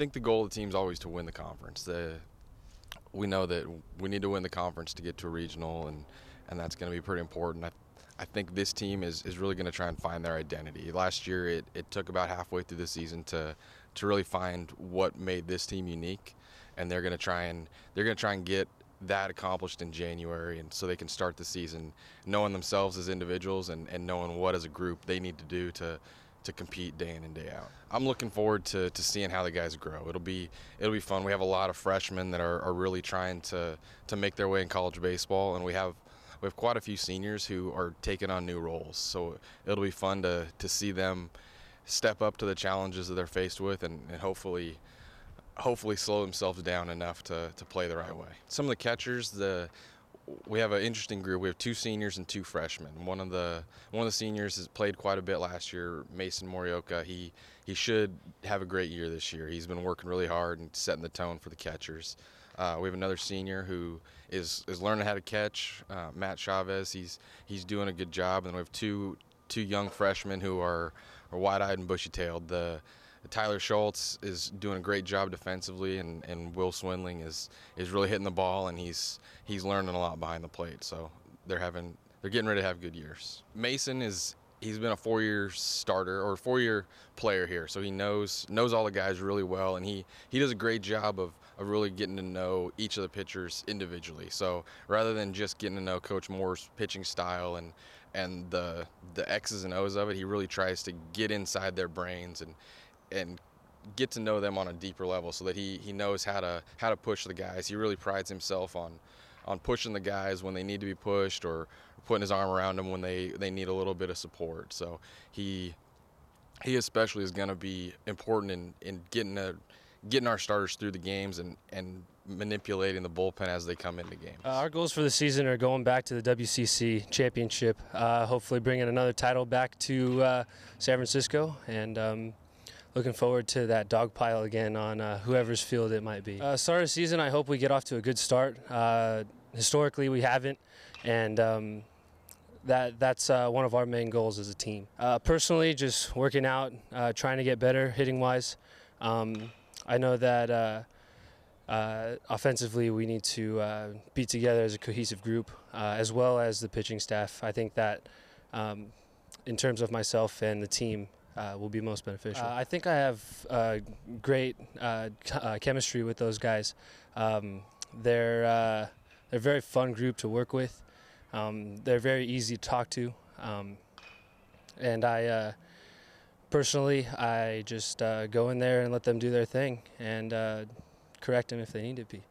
think the goal of the team is always to win the conference. The, we know that we need to win the conference to get to a regional, and, and that's going to be pretty important. I, I think this team is, is really going to try and find their identity. Last year, it, it took about halfway through the season to, to really find what made this team unique, and they're going to try and they're going to try and get that accomplished in January, and so they can start the season knowing themselves as individuals and, and knowing what as a group they need to do to to compete day in and day out. I'm looking forward to, to seeing how the guys grow. It'll be it'll be fun. We have a lot of freshmen that are, are really trying to to make their way in college baseball, and we have we have quite a few seniors who are taking on new roles. So it'll be fun to to see them step up to the challenges that they're faced with, and, and hopefully hopefully slow themselves down enough to, to play the right way. Some of the catchers, the we have an interesting group. We have two seniors and two freshmen. One of the one of the seniors has played quite a bit last year. Mason Morioka. He he should have a great year this year. He's been working really hard and setting the tone for the catchers. Uh, we have another senior who is is learning how to catch. Uh, Matt Chavez. He's he's doing a good job. And we have two two young freshmen who are, are wide eyed and bushy tailed. The Tyler Schultz is doing a great job defensively, and, and Will Swindling is is really hitting the ball, and he's he's learning a lot behind the plate. So they're having they're getting ready to have good years. Mason is he's been a four-year starter or four-year player here, so he knows knows all the guys really well, and he he does a great job of of really getting to know each of the pitchers individually. So rather than just getting to know Coach Moore's pitching style and and the the X's and O's of it, he really tries to get inside their brains and and get to know them on a deeper level so that he, he knows how to how to push the guys. He really prides himself on on pushing the guys when they need to be pushed or putting his arm around them when they, they need a little bit of support. So he he especially is going to be important in, in getting a, getting our starters through the games and, and manipulating the bullpen as they come into games. Uh, our goals for the season are going back to the WCC championship, uh, hopefully bringing another title back to uh, San Francisco and um, looking forward to that dog pile again on uh, whoever's field it might be. Uh, start of season, I hope we get off to a good start. Uh, historically, we haven't, and um, that that's uh, one of our main goals as a team. Uh, personally, just working out, uh, trying to get better hitting wise. Um, I know that. Uh, offensively, we need to be together as a cohesive group, as well as the pitching staff. I think that, um, in terms of myself and the team, uh, will be most beneficial. Uh, I think I have uh, great uh, uh, chemistry with those guys. Um, they're uh, they're a very fun group to work with. Um, they're very easy to talk to, um, and I personally I just go in there and let them do their thing and correct them if they need to be.